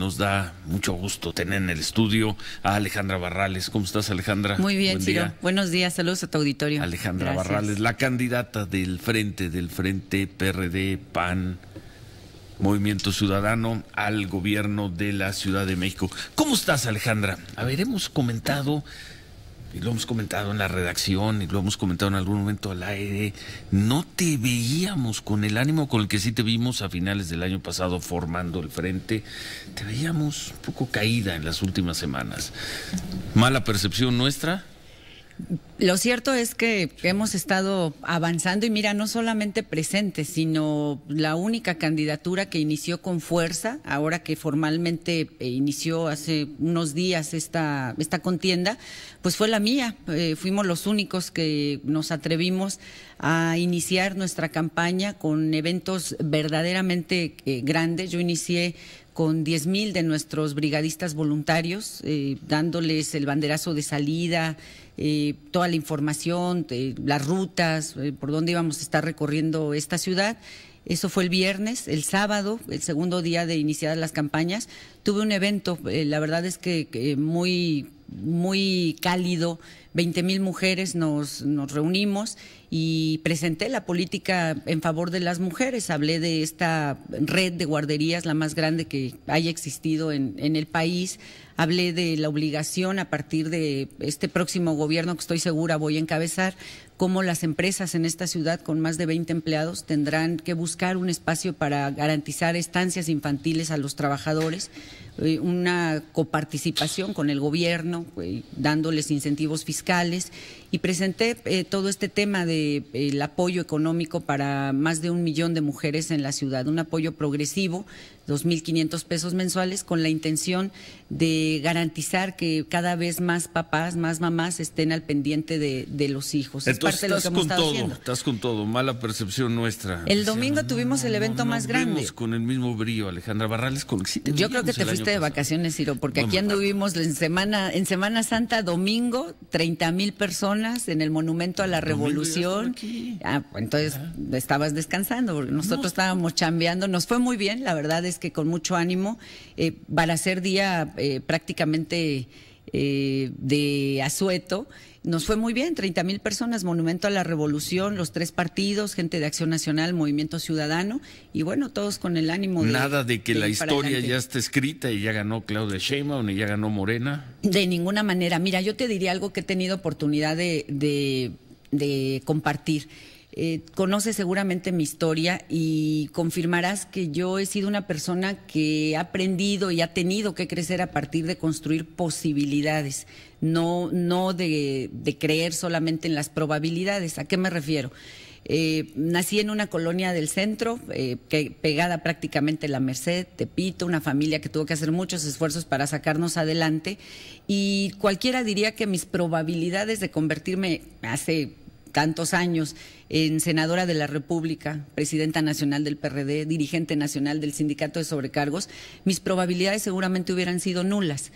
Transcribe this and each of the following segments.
Nos da mucho gusto tener en el estudio a Alejandra Barrales. ¿Cómo estás, Alejandra? Muy bien, Buen Buenos días, saludos a tu auditorio. Alejandra Barrales, la candidata del Frente, del Frente PRD, PAN, Movimiento Ciudadano al gobierno de la Ciudad de México. ¿Cómo estás, Alejandra? A ver, hemos comentado y lo hemos comentado en la redacción y lo hemos comentado en algún momento al aire, no te veíamos con el ánimo con el que sí te vimos a finales del año pasado formando el frente, te veíamos un poco caída en las últimas semanas. ¿Mala percepción nuestra? Lo cierto es que hemos estado avanzando y mira, no solamente presente, sino la única candidatura que inició con fuerza, ahora que formalmente eh, inició hace unos días esta, esta contienda, pues fue la mía. Eh, fuimos los únicos que nos atrevimos a iniciar nuestra campaña con eventos verdaderamente eh, grandes. Yo inicié con 10.000 mil de nuestros brigadistas voluntarios, dándoles el banderazo de salida, eh, toda la información, las rutas, eh, por dónde íbamos a estar recorriendo esta ciudad. Eso fue el viernes, el sábado, el segundo día de iniciar las campañas. Tuve un evento, eh, la verdad es que muy muy cálido. 20 mil mujeres nos, nos reunimos y presenté la política en favor de las mujeres. Hablé de esta red de guarderías, la más grande que haya existido en, en el país. Hablé de la obligación a partir de este próximo gobierno que estoy segura voy a encabezar cómo las empresas en esta ciudad con más de 20 empleados tendrán que buscar un espacio para garantizar estancias infantiles a los trabajadores, eh, una coparticipación con el gobierno, eh, dándoles incentivos fiscales. Y presenté eh, todo este tema del de, el apoyo económico para más de un millón de mujeres en la ciudad, un apoyo progresivo 2.500 pesos mensuales con la intención de garantizar que cada vez más papás, más mamás estén al pendiente de, los hijos. estás con todo, estás con todo, mala percepción nuestra. El domingo tuvimos el evento más grande. Con el mismo brío, Alejandra Barrales. Con... Yo creo que te fuiste de vacaciones, Ciro, porque aquí anduvimos en semana, en Semana Santa, domingo, 30.000 personas en el Monumento a la Revolución. Ah, entonces estabas descansando, porque nosotros estábamos chambeando. Nos fue muy bien, la verdad es que con mucho ánimo para eh, ser día eh, prácticamente eh, de asueto. Nos fue muy bien, Treinta mil personas, Monumento a la Revolución, los tres partidos, gente de Acción Nacional, Movimiento Ciudadano, y bueno, todos con el ánimo de. Nada de que la historia ya esté escrita y ya ganó Claudia Sheinbaum y ya ganó Morena. De ninguna manera. Mira, yo te diría algo que he tenido oportunidad de compartir. Eh, ...conoce seguramente mi historia y confirmarás que yo he sido una persona que ha aprendido y ha tenido que crecer a partir de construir posibilidades, no, no de, creer solamente en las probabilidades. ¿A qué me refiero? Eh, nací en una colonia del centro, eh, pegada prácticamente a la Merced, Tepito, una familia que tuvo que hacer muchos esfuerzos para sacarnos adelante. Y cualquiera diría que mis probabilidades de convertirme hace tantos años en senadora de la República, presidenta nacional del PRD, dirigente nacional del Sindicato de Sobrecargos, mis probabilidades seguramente hubieran sido nulas.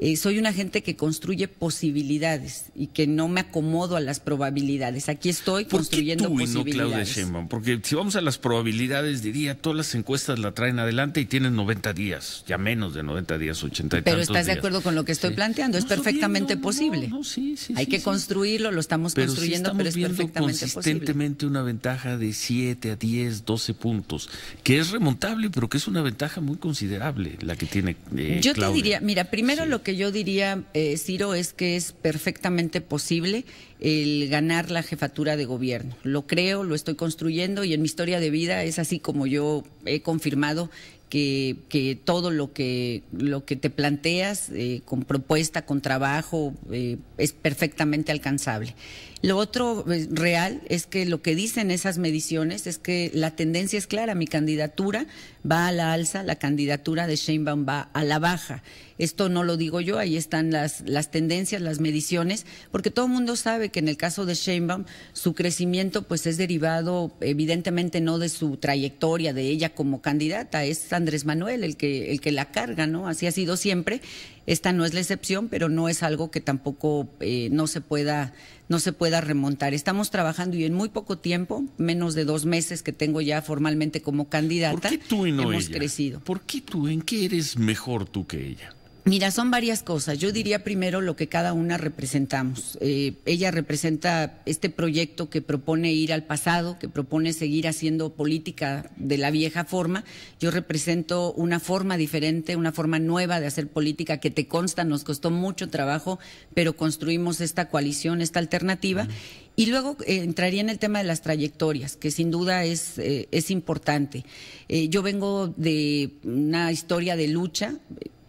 Eh, soy una gente que construye posibilidades y que no me acomodo a las probabilidades. Aquí estoy construyendo y posibilidades. no Porque si vamos a las probabilidades, diría, todas las encuestas la traen adelante y tienen 90 días, ya menos de 90 días, 80 y Pero estás de acuerdo con lo que estoy planteando, es perfectamente posible. Sí, Hay que construirlo, lo estamos construyendo, pero es perfectamente posible una ventaja de 7 a 10, 12 puntos, que es remontable, pero que es una ventaja muy considerable la que tiene. Eh, yo te diría, mira, primero lo que yo diría, eh, Ciro, es que es perfectamente posible el ganar la jefatura de gobierno. Lo creo, lo estoy construyendo y en mi historia de vida es así como yo he confirmado que, todo lo que, lo que te planteas eh, con propuesta, con trabajo, eh, es perfectamente alcanzable. Lo otro eh, real es que lo que dicen esas mediciones es que la tendencia es clara, mi candidatura va a la alza, la candidatura de Sheinbaum va a la baja. Esto no lo digo yo, ahí están las, las tendencias, las mediciones, porque todo el mundo sabe que en el caso de Sheinbaum su crecimiento pues es derivado evidentemente no de su trayectoria, de ella como candidata, es Andrés Manuel el que, el que la carga, ¿no? Así ha sido siempre. Esta no es la excepción, pero no es algo que tampoco eh, no se pueda no se pueda remontar. Estamos trabajando y en muy poco tiempo, menos de dos meses que tengo ya formalmente como candidata, hemos crecido. ¿Por qué tú? ¿En qué eres mejor tú que ella? Mira, son varias cosas. Yo diría primero lo que cada una representamos. Eh, ella representa este proyecto que propone ir al pasado, que propone seguir haciendo política de la vieja forma. Yo represento una forma diferente, una forma nueva de hacer política que te consta, nos costó mucho trabajo, pero construimos esta coalición, esta alternativa. Y luego eh, entraría en el tema de las trayectorias, que sin duda es, eh, es importante. yo vengo de una historia de lucha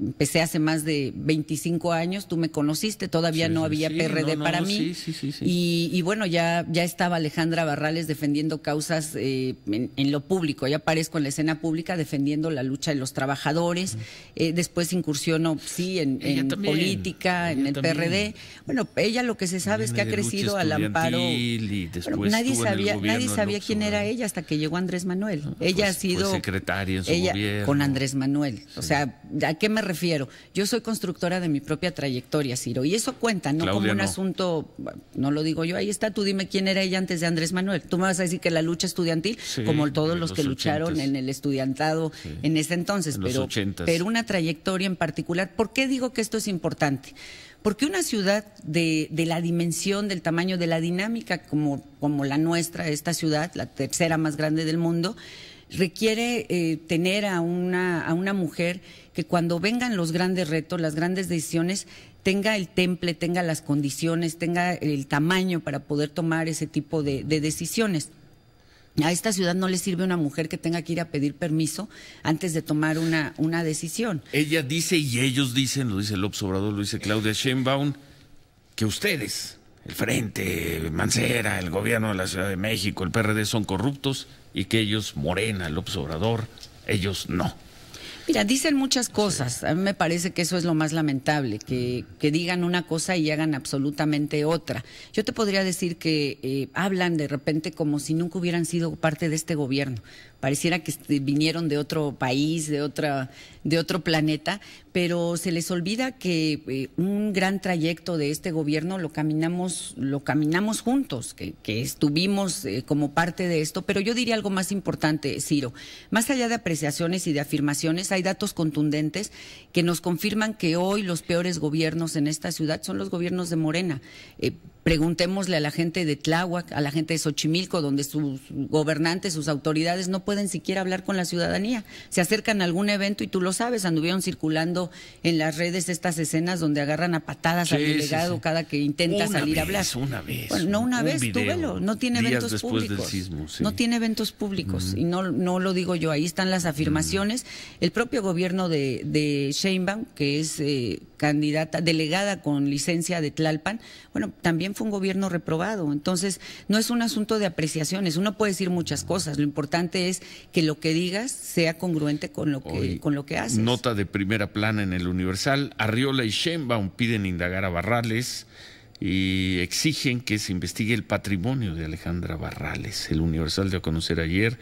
empecé hace más de 25 años, tú me conociste, todavía no había PRD para mí. y, y, bueno, ya, ya estaba Alejandra Barrales defendiendo causas eh, en, lo público, ya aparezco en la escena pública defendiendo la lucha de los trabajadores, eh, después incursionó, sí, en, política, en el PRD. Bueno, ella lo que se sabe es que ha crecido al amparo. Y nadie sabía, nadie sabía quién era ella hasta que llegó Andrés Manuel. Ah, ella pues ha sido pues secretaria en su ella, con Andrés Manuel. O sea, ¿a qué me refiero? Yo soy constructora de mi propia trayectoria, Ciro, y eso cuenta, no como un asunto, no lo digo yo, ahí está, tú dime quién era ella antes de Andrés Manuel. Tú me vas a decir que la lucha estudiantil, como todos los, que lucharon en el estudiantado en ese entonces, pero, pero una trayectoria en particular. ¿Por qué digo que esto es importante? Porque una ciudad de, de, la dimensión, del tamaño, de la dinámica como, como la nuestra, esta ciudad, la tercera más grande del mundo, requiere eh, tener a una, a una mujer que cuando vengan los grandes retos, las grandes decisiones, tenga el temple, tenga las condiciones, tenga el tamaño para poder tomar ese tipo de, decisiones. A esta ciudad no le sirve una mujer que tenga que ir a pedir permiso antes de tomar una, una decisión. Ella dice y ellos dicen, lo dice el Obrador, lo dice Claudia Sheinbaum, que ustedes, el Frente, Mancera, el gobierno de la Ciudad de México, el PRD son corruptos y que ellos, Morena, el observador... ellos no. Mira, dicen muchas cosas. A mí me parece que eso es lo más lamentable, que, digan una cosa y hagan absolutamente otra. Yo te podría decir que eh, hablan de repente como si nunca hubieran sido parte de este gobierno pareciera que vinieron de otro país, de otra, de otro planeta, pero se les olvida que eh, un gran trayecto de este gobierno lo caminamos, lo caminamos juntos, que, estuvimos eh, como parte de esto. Pero yo diría algo más importante, Ciro. Más allá de apreciaciones y de afirmaciones, hay datos contundentes que nos confirman que hoy los peores gobiernos en esta ciudad son los gobiernos de Morena. Eh, Preguntémosle a la gente de Tláhuac, a la gente de Xochimilco, donde sus gobernantes, sus autoridades no pueden siquiera hablar con la ciudadanía. Se acercan a algún evento y tú lo sabes, anduvieron circulando en las redes estas escenas donde agarran a patadas al delegado cada que intenta salir a hablar. Una vez. no una vez, tú velo. No tiene eventos públicos. no tiene eventos públicos. Y no, no lo digo yo, ahí están las afirmaciones. El propio gobierno de, de Sheinbaum, que es eh, candidata, delegada con licencia de Tlalpan, bueno, también fue un gobierno reprobado. Entonces, no es un asunto de apreciaciones. Uno puede decir muchas cosas. Lo importante es que lo que digas sea congruente con lo que, con lo que haces. Nota de primera plana en el Universal. Arriola y Sheinbaum piden indagar a Barrales y exigen que se investigue el patrimonio de Alejandra Barrales. El Universal dio a conocer ayer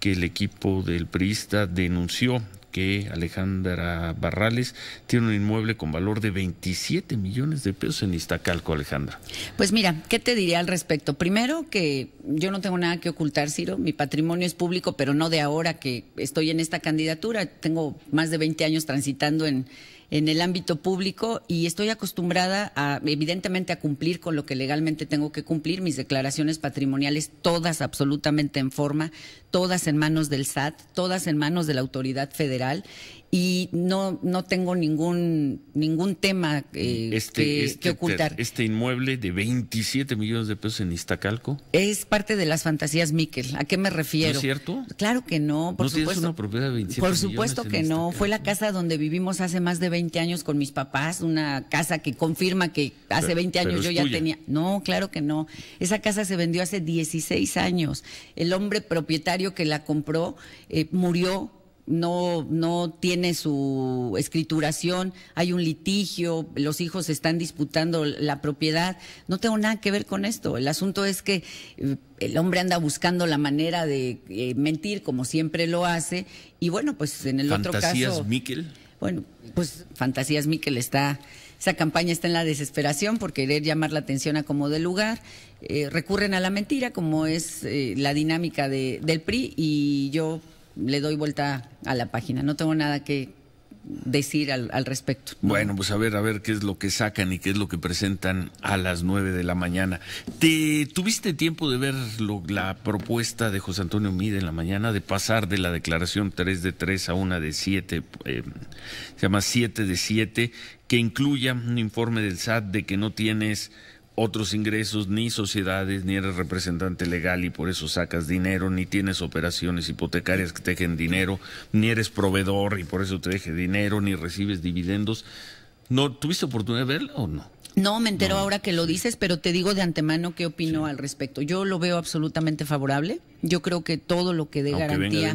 que el equipo del PRIista denunció que Alejandra Barrales tiene un inmueble con valor de 27 millones de pesos en Iztacalco, Alejandra. Pues mira, ¿qué te diría al respecto? Primero que yo no tengo nada que ocultar, Ciro, mi patrimonio es público, pero no de ahora que estoy en esta candidatura, tengo más de 20 años transitando en en el ámbito público y estoy acostumbrada a, evidentemente, a cumplir con lo que legalmente tengo que cumplir, mis declaraciones patrimoniales, todas absolutamente en forma, todas en manos del SAT, todas en manos de la autoridad federal y no, no tengo ningún, ningún tema eh, este, este que, ocultar. Este inmueble de 27 millones de pesos en Iztacalco. Es parte de las fantasías Miquel. ¿A qué me refiero? es cierto? Claro que no, por ¿No supuesto. una propiedad de 27 Por supuesto que no. Fue la casa donde vivimos hace más de 20 años con mis papás, una casa que confirma que hace 20 años yo ya tenía. No, claro que no. Esa casa se vendió hace 16 años. El hombre propietario que la compró eh, murió no, no tiene su escrituración, hay un litigio, los hijos están disputando la propiedad. No tengo nada que ver con esto. El asunto es que eh, el hombre anda buscando la manera de eh, mentir, como siempre lo hace, y bueno, pues en el otro caso. ¿Fantasías Miquel? Bueno, pues Fantasías Miquel está esa campaña está en la desesperación por querer llamar la atención a como de lugar. Eh, recurren a la mentira, como es la dinámica de, del PRI, y yo le doy vuelta a la página. No tengo nada que decir al, al respecto. Bueno, pues a ver, a ver qué es lo que sacan y qué es lo que presentan a las nueve de la mañana. ¿Te tuviste tiempo de ver la propuesta de José Antonio Mide en la mañana de pasar de la declaración 3 de 3 a una de 7, eh, se llama 7 de 7, que incluya un informe del SAT de que no tienes otros ingresos, ni sociedades, ni eres representante legal y por eso sacas dinero, ni tienes operaciones hipotecarias que te dejen dinero, ni eres proveedor y por eso te deje dinero, ni recibes dividendos. ¿No tuviste oportunidad de verlo o no? No, me entero ahora que lo dices, pero te digo de antemano qué opino al respecto. Yo lo veo absolutamente favorable. Yo creo que todo lo que dé garantía.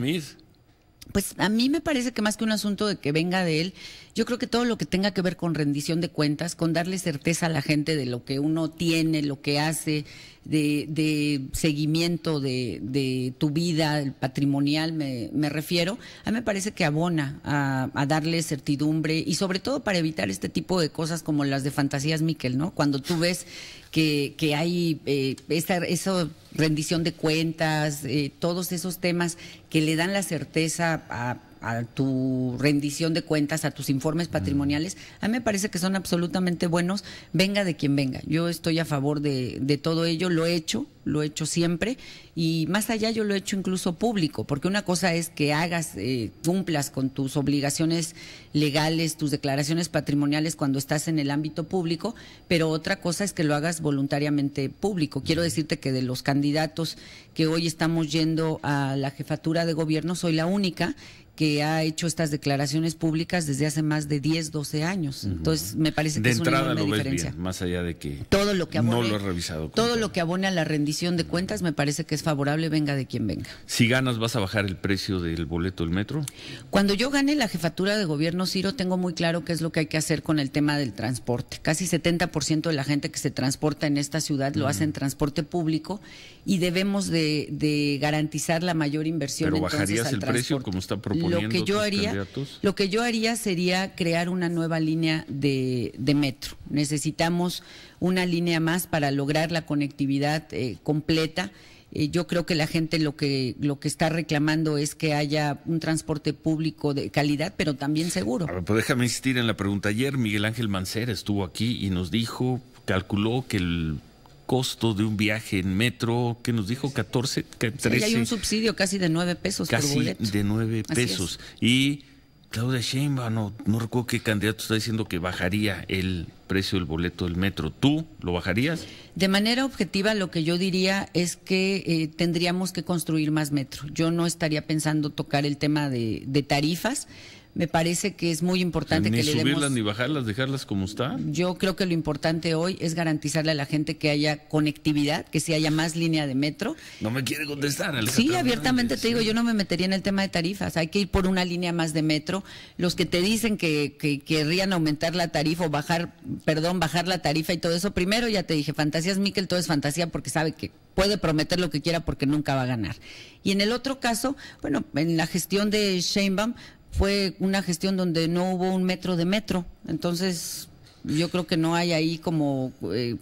Pues a mí me parece que más que un asunto de que venga de él, yo creo que todo lo que tenga que ver con rendición de cuentas, con darle certeza a la gente de lo que uno tiene, lo que hace, de, seguimiento de, tu vida patrimonial, me, refiero, a mí me parece que abona a, darle certidumbre y sobre todo para evitar este tipo de cosas como las de fantasías Miquel, ¿no? Cuando tú ves que, hay eh, esa, eso rendición de cuentas, eh, todos esos temas que le dan la certeza a a tu rendición de cuentas, a tus informes mm. patrimoniales, a mí me parece que son absolutamente buenos, venga de quien venga. Yo estoy a favor de, todo ello, lo he hecho, lo he hecho siempre y más allá yo lo he hecho incluso público, porque una cosa es que hagas, eh, cumplas con tus obligaciones legales, tus declaraciones patrimoniales cuando estás en el ámbito público, pero otra cosa es que lo hagas voluntariamente público. Quiero mm. decirte que de los candidatos que hoy estamos yendo a la jefatura de gobierno, soy la única que ha hecho estas declaraciones públicas desde hace más de 10, 12 años. Entonces, me parece que es una entrada diferencia. más allá de que todo lo que no lo ha revisado. Todo lo que abone a la rendición de cuentas me parece que es favorable, venga de quien venga. Si ganas, ¿vas a bajar el precio del boleto del metro? Cuando yo gane la jefatura de gobierno, Ciro, tengo muy claro qué es lo que hay que hacer con el tema del transporte. Casi 70% de la gente que se transporta en esta ciudad lo hace en transporte público y debemos de, garantizar la mayor inversión. Pero bajarías el precio como está propuesto lo que yo haría, lo que yo haría sería crear una nueva línea de, metro. Necesitamos una línea más para lograr la conectividad eh, completa. Eh, yo creo que la gente lo que lo que está reclamando es que haya un transporte público de calidad, pero también seguro. Pues déjame insistir en la pregunta. Ayer Miguel Ángel Mancera estuvo aquí y nos dijo, calculó que el costo de un viaje en metro que nos dijo 14, 13. Sí, hay un subsidio casi de 9 pesos casi de 9 pesos. Y Claudia Sheinbaum, no, no recuerdo qué candidato está diciendo que bajaría el precio del boleto del metro. ¿Tú lo bajarías? De manera objetiva, lo que yo diría es que eh, tendríamos que construir más metro. Yo no estaría pensando tocar el tema de, de tarifas, me parece que es muy importante que le subirlas ni bajarlas, dejarlas como están. Yo creo que lo importante hoy es garantizarle a la gente que haya conectividad, que si haya más línea de metro. No me quiere contestar. Alejandra sí, abiertamente te digo, yo no me metería en el tema de tarifas. Hay que ir por una línea más de metro. Los que te dicen que, que querrían aumentar la tarifa o bajar, perdón, bajar la tarifa y todo eso, primero ya te dije, fantasías Miquel, todo es fantasía porque sabe que puede prometer lo que quiera porque nunca va a ganar. Y en el otro caso, bueno, en la gestión de Sheinbaum, fue una gestión donde no hubo un metro de metro. Entonces, yo creo que no hay ahí como eh,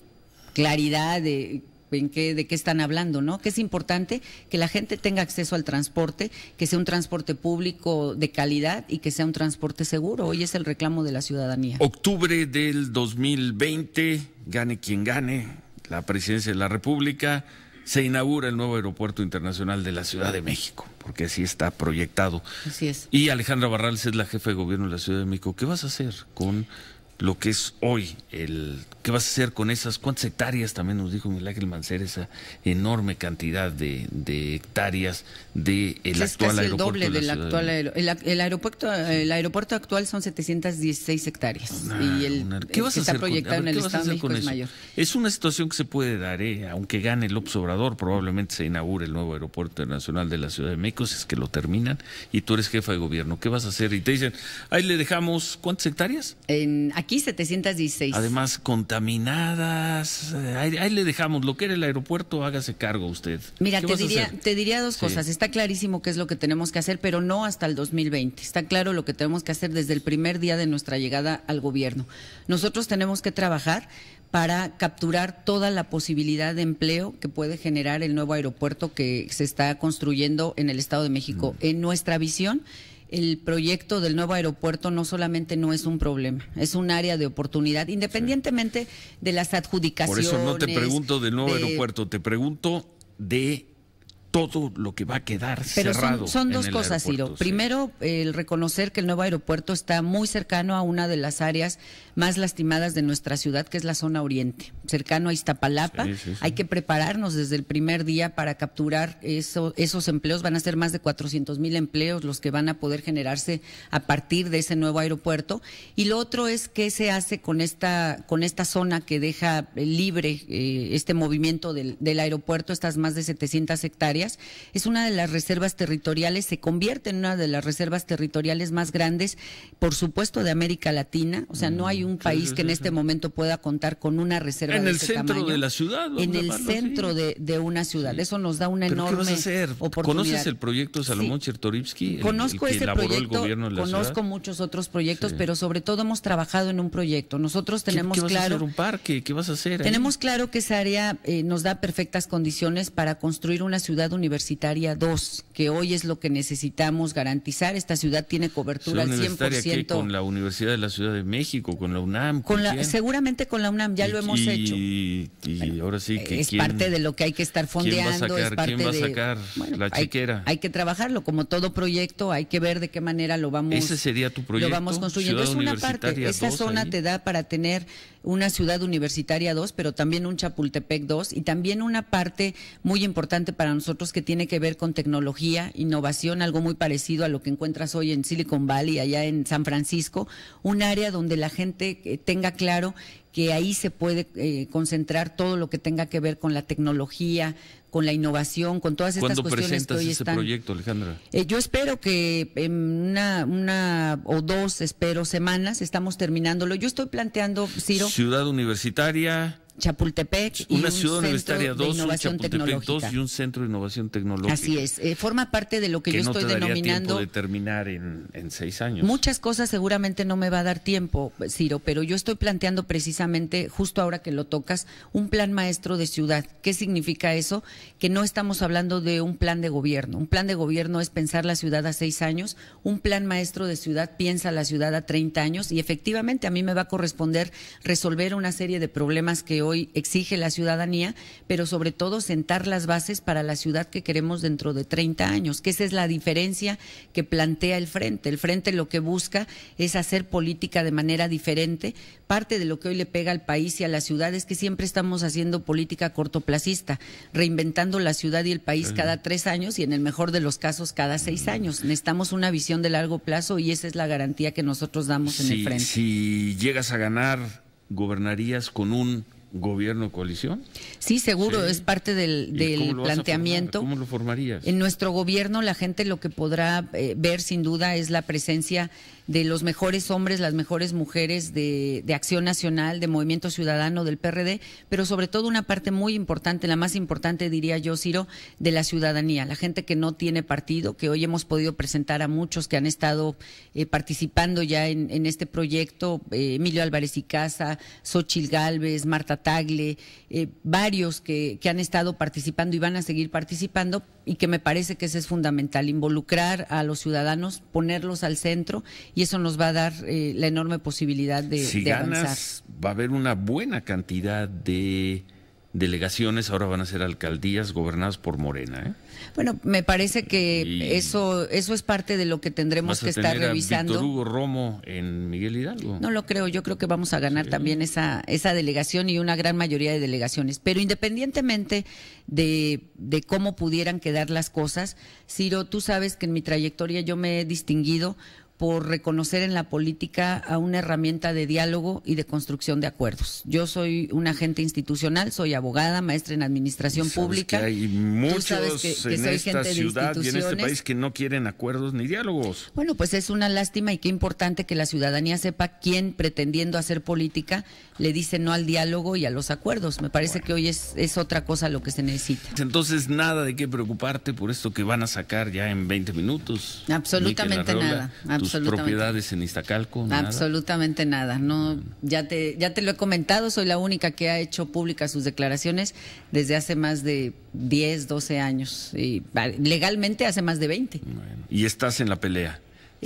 claridad de en qué, de qué están hablando, ¿no? Que es importante que la gente tenga acceso al transporte, que sea un transporte público de calidad y que sea un transporte seguro. Hoy es el reclamo de la ciudadanía. Octubre del 2020, gane quien gane, la presidencia de la República se inaugura el nuevo aeropuerto internacional de la Ciudad de México, porque así está proyectado. Así es. Y Alejandra Barrales es la jefa de gobierno de la Ciudad de México. ¿Qué vas a hacer con lo que es hoy, el qué vas a hacer con esas, cuántas hectáreas, también nos dijo Milagre Mancer, esa enorme cantidad de, hectáreas de actual aeropuerto. El doble del actual el, aeropuerto, el aeropuerto actual son 716 hectáreas ah, y el, ¿qué vas a hacer con, eso? el es Es una situación que se puede dar, ¿eh? aunque gane el Obrador, probablemente se inaugure el nuevo aeropuerto nacional de la Ciudad de México, si es que lo terminan, y tú eres jefa de gobierno, ¿qué vas a hacer? Y te dicen, ahí le dejamos, ¿cuántas hectáreas? En, aquí 716. Además, contaminadas. Eh, ahí, le dejamos. Lo que era el aeropuerto, hágase cargo usted. Mira, te diría, dos cosas. Está clarísimo qué es lo que tenemos que hacer, pero no hasta el 2020. Está claro lo que tenemos que hacer desde el primer día de nuestra llegada al gobierno. Nosotros tenemos que trabajar para capturar toda la posibilidad de empleo que puede generar el nuevo aeropuerto que se está construyendo en el Estado de México. Mm. En nuestra visión, el proyecto del nuevo aeropuerto no solamente no es un problema, es un área de oportunidad, independientemente de las adjudicaciones. Por eso no te pregunto del nuevo aeropuerto, te pregunto de todo lo que va a quedar Pero cerrado. Son, son dos cosas, Ciro. Primero, el reconocer que el nuevo aeropuerto está muy cercano a una de las áreas más lastimadas de nuestra ciudad, que es la zona oriente, cercano a Iztapalapa. Hay que prepararnos desde el primer día para capturar eso, esos empleos. Van a ser más de 400 mil empleos los que van a poder generarse a partir de ese nuevo aeropuerto. Y lo otro es qué se hace con esta, con esta zona que deja libre eh, este movimiento del, del aeropuerto, estas más de 700 hectáreas es una de las reservas territoriales, se convierte en una de las reservas territoriales más grandes, por supuesto, de América Latina. O sea, no hay mm, un país que en este momento pueda contar con una reserva en el centro de la ciudad. En el centro de, una ciudad. Eso nos da una enorme qué ¿Conoces el proyecto Salomón Chertorivsky? Conozco ese proyecto, conozco muchos otros proyectos, pero sobre todo hemos trabajado en un proyecto. Nosotros tenemos claro... Vas a hacer un parque? ¿Qué vas a hacer? Tenemos claro que esa área eh, nos da perfectas condiciones para construir una ciudad Universitaria 2, que hoy es lo que necesitamos garantizar. Esta ciudad tiene cobertura al 100%. Con la Universidad de la Ciudad de México, con la UNAM. seguramente con la UNAM, ya lo hemos hecho. Y, ahora sí que. Es parte de lo que hay que estar fondeando. es parte de, la Hay, que trabajarlo, como todo proyecto, hay que ver de qué manera lo vamos. Ese sería tu proyecto. Lo vamos construyendo. es una parte. Esa zona te da para tener una ciudad universitaria 2, pero también un Chapultepec 2 y también una parte muy importante para nosotros que tiene que ver con tecnología, innovación, algo muy parecido a lo que encuentras hoy en Silicon Valley, allá en San Francisco, un área donde la gente eh, tenga claro que ahí se puede eh, concentrar todo lo que tenga que ver con la tecnología, con la innovación, con todas estas cuestiones presentas que ese proyecto, Alejandra? Eh, yo espero que en una, una o dos, espero, semanas, estamos terminándolo. Yo estoy planteando, Ciro. Ciudad universitaria. Chapultepec. Una ciudad universitaria, dos, y un centro de innovación tecnológica. Así es, eh, forma parte de lo que, yo estoy te daría denominando. de terminar en, en, seis años. Muchas cosas seguramente no me va a dar tiempo, Ciro, pero yo estoy planteando precisamente, justo ahora que lo tocas, un plan maestro de ciudad. ¿Qué significa eso? Que no estamos hablando de un plan de gobierno. Un plan de gobierno es pensar la ciudad a seis años. Un plan maestro de ciudad piensa la ciudad a 30 años y efectivamente a mí me va a corresponder resolver una serie de problemas que hoy hoy exige la ciudadanía, pero sobre todo sentar las bases para la ciudad que queremos dentro de 30 años, que esa es la diferencia que plantea el Frente. El Frente lo que busca es hacer política de manera diferente. Parte de lo que hoy le pega al país y a la ciudad es que siempre estamos haciendo política cortoplacista, reinventando la ciudad y el país cada tres años y en el mejor de los casos cada seis mm. años. Necesitamos una visión de largo plazo y esa es la garantía que nosotros damos en el Frente. Si llegas a ganar, gobernarías con un gobierno-coalición? Sí, seguro, es parte del, planteamiento. ¿Cómo lo formarías? En nuestro gobierno la gente lo que podrá eh, ver sin duda es la presencia de los mejores hombres, las mejores mujeres de, Acción Nacional, de Movimiento Ciudadano, del PRD, pero sobre todo una parte muy importante, la más importante diría yo, Ciro, de la ciudadanía, la gente que no tiene partido, que hoy hemos podido presentar a muchos que han estado eh, participando ya en, este proyecto, eh, Emilio Álvarez y Casa, Xochil Gálvez, Marta Tagle, eh, varios que, que, han estado participando y van a seguir participando y que me parece que eso es fundamental, involucrar a los ciudadanos, ponerlos al centro y eso nos va a dar eh, la enorme posibilidad de, avanzar. va a haber una buena cantidad de delegaciones ahora van a ser alcaldías gobernadas por Morena. ¿eh? Bueno, me parece que eso eso es parte de lo que tendremos que estar revisando. A Hugo Romo en Miguel Hidalgo. No lo creo, yo creo que vamos a ganar también esa esa delegación y una gran mayoría de delegaciones. Pero independientemente de, de cómo pudieran quedar las cosas, Ciro, tú sabes que en mi trayectoria yo me he distinguido por reconocer en la política a una herramienta de diálogo y de construcción de acuerdos. Yo soy una agente institucional, soy abogada, maestra en administración pública. hay muchos que, en esta ciudad y en este país que no quieren acuerdos ni diálogos. Bueno, pues es una lástima y qué importante que la ciudadanía sepa quién pretendiendo hacer política le dice no al diálogo y a los acuerdos. Me parece que hoy es, otra cosa lo que se necesita. Entonces, nada de qué preocuparte por esto que van a sacar ya en 20 minutos. Absolutamente nada. Absolutamente propiedades en Iztacalco? Absolutamente nada. No, mm. ya te, ya te lo he comentado, soy la única que ha hecho pública sus declaraciones desde hace más de 10, 12 años. Y legalmente hace más de 20. Y estás en la pelea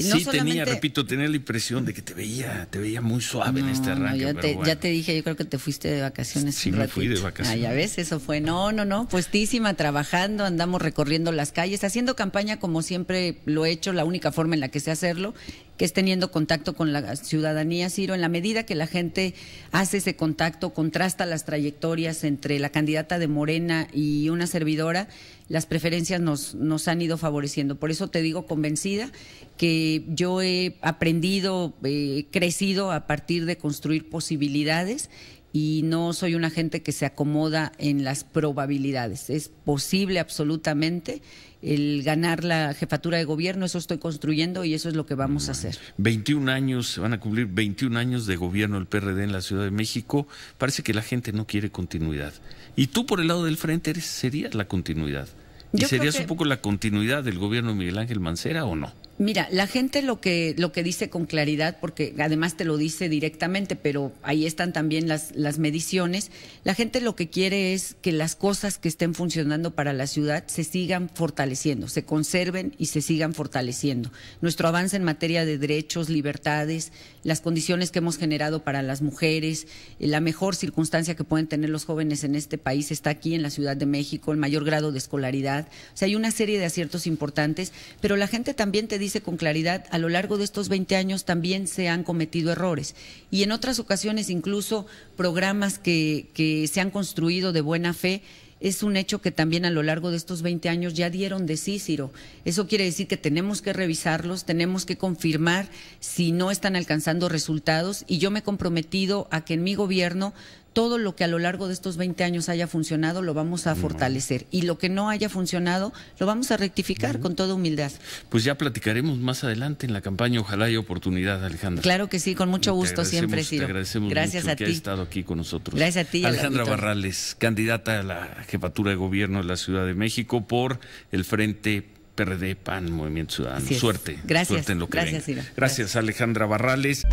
sí, tenía, repito, tenía la impresión de que te veía, te veía muy suave en este arranque. Ya, te, ya te dije, yo creo que te fuiste de vacaciones. Sí, me fui de vacaciones. Ah, ya ves, eso fue. No, no, no, puestísima, trabajando, andamos recorriendo las calles, haciendo campaña como siempre lo he hecho, la única forma en la que sé hacerlo, que es teniendo contacto con la ciudadanía, Ciro, en la medida que la gente hace ese contacto, contrasta las trayectorias entre la candidata de Morena y una servidora, las preferencias nos, han ido favoreciendo. Por eso te digo convencida que yo he aprendido, he eh, crecido a partir de construir posibilidades y no soy una gente que se acomoda en las probabilidades. Es posible absolutamente el ganar la jefatura de gobierno, eso estoy construyendo y eso es lo que vamos a hacer. 21 años, van a cumplir 21 años de gobierno el PRD en la Ciudad de México, parece que la gente no quiere continuidad. Y tú por el lado del frente eres, serías la continuidad. ¿Y serías un poco la continuidad del gobierno de Miguel Ángel Mancera o no? Mira, la gente lo que, lo que dice con claridad, porque además te lo dice directamente, pero ahí están también las, las mediciones, la gente lo que quiere es que las cosas que estén funcionando para la ciudad se sigan fortaleciendo, se conserven y se sigan fortaleciendo. Nuestro avance en materia de derechos, libertades, las condiciones que hemos generado para las mujeres, eh, la mejor circunstancia que pueden tener los jóvenes en este país está aquí en la Ciudad de México, el mayor grado de escolaridad. O sea, hay una serie de aciertos importantes, pero la gente también te dice dice con claridad, a lo largo de estos 20 años también se han cometido errores y en otras ocasiones incluso programas que, se han construido de buena fe es un hecho que también a lo largo de estos 20 años ya dieron de sí, Ciro. Eso quiere decir que tenemos que revisarlos, tenemos que confirmar si no están alcanzando resultados y yo me he comprometido a que en mi gobierno todo lo que a lo largo de estos 20 años haya funcionado lo vamos a fortalecer y lo que no haya funcionado lo vamos a rectificar con toda humildad. Pues ya platicaremos más adelante en la campaña, ojalá haya oportunidad, Alejandra. Claro que sí, con mucho gusto siempre, Ciro. agradecemos Gracias mucho a que ti. estado aquí con nosotros. Gracias a ti. Alejandra Barrales, candidata a la jefatura de gobierno de la Ciudad de México por el Frente PRD PAN Movimiento Ciudadano. Suerte. Gracias. Suerte en lo que Gracias, Gracias, Gracias, Alejandra Barrales.